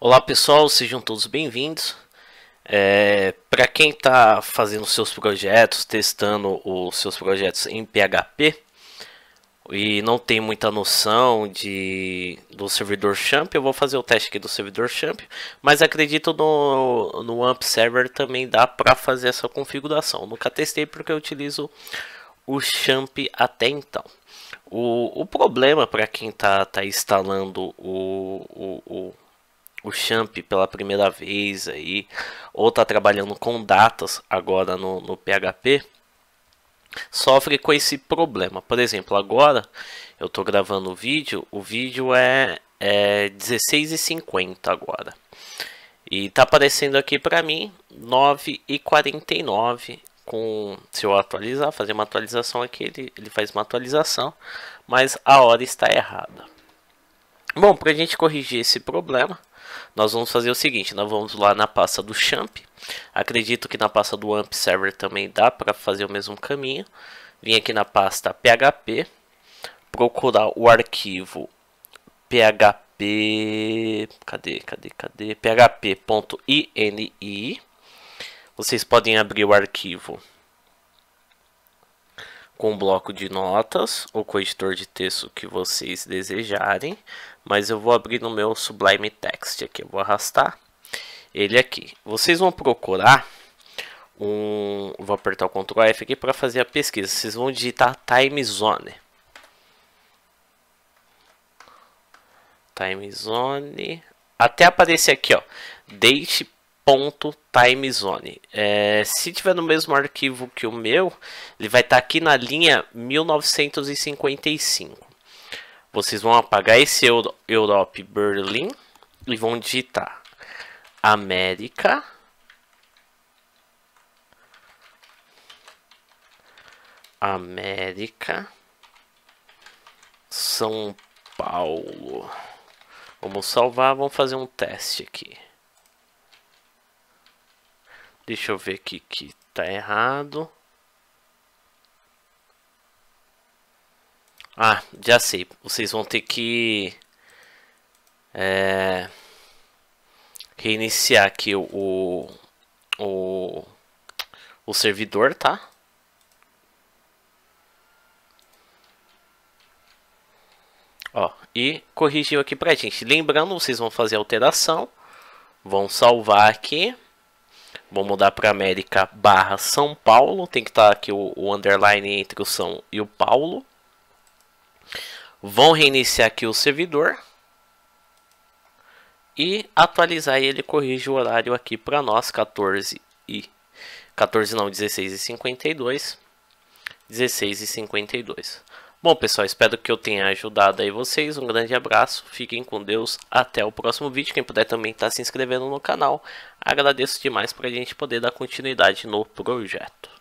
Olá pessoal, sejam todos bem-vindos. É, Para quem está fazendo seus projetos, testando os seus projetos em PHP e não tem muita noção de do servidor Champ, eu vou fazer o teste aqui do servidor Champ, mas acredito no, no AMP Server também dá para fazer essa configuração. Nunca testei porque eu utilizo o Champ até então. O, o problema para quem está tá instalando o, o, o o Champ pela primeira vez aí, ou está trabalhando com datas agora no, no PHP, sofre com esse problema. Por exemplo, agora eu estou gravando o vídeo, o vídeo é, é 16h50 agora. E está aparecendo aqui para mim 9h49. Com, se eu atualizar, fazer uma atualização aqui, ele, ele faz uma atualização, mas a hora está errada. Bom, para a gente corrigir esse problema, nós vamos fazer o seguinte, nós vamos lá na pasta do champ, acredito que na pasta do amp server também dá para fazer o mesmo caminho, vim aqui na pasta php, procurar o arquivo php, cadê, cadê, cadê, php.ini, vocês podem abrir o arquivo com um bloco de notas ou com o editor de texto que vocês desejarem, mas eu vou abrir no meu Sublime Text aqui, eu vou arrastar ele aqui. Vocês vão procurar um, vou apertar o Ctrl F aqui para fazer a pesquisa. Vocês vão digitar time zone. Time zone até aparecer aqui, ó. Date .timezone. É, se tiver no mesmo arquivo que o meu, ele vai estar tá aqui na linha 1955. Vocês vão apagar esse Euro Europe Berlin e vão digitar América América São Paulo. Vamos salvar, vamos fazer um teste aqui. Deixa eu ver aqui que tá errado. Ah, já sei. Vocês vão ter que é, reiniciar aqui o, o, o, servidor, tá? Ó, e corrigiu aqui pra gente. Lembrando, vocês vão fazer a alteração. Vão salvar aqui. Vou mudar para América barra São Paulo. Tem que estar tá aqui o, o, underline entre o São e o Paulo. Vão reiniciar aqui o servidor. E atualizar e ele corrige o horário aqui para nós, 14 e... 14 não, 16 e 52. 16 e 52. Bom, pessoal, espero que eu tenha ajudado aí vocês. Um grande abraço, fiquem com Deus. Até o próximo vídeo. Quem puder também estar tá se inscrevendo no canal. Agradeço demais para a gente poder dar continuidade no projeto.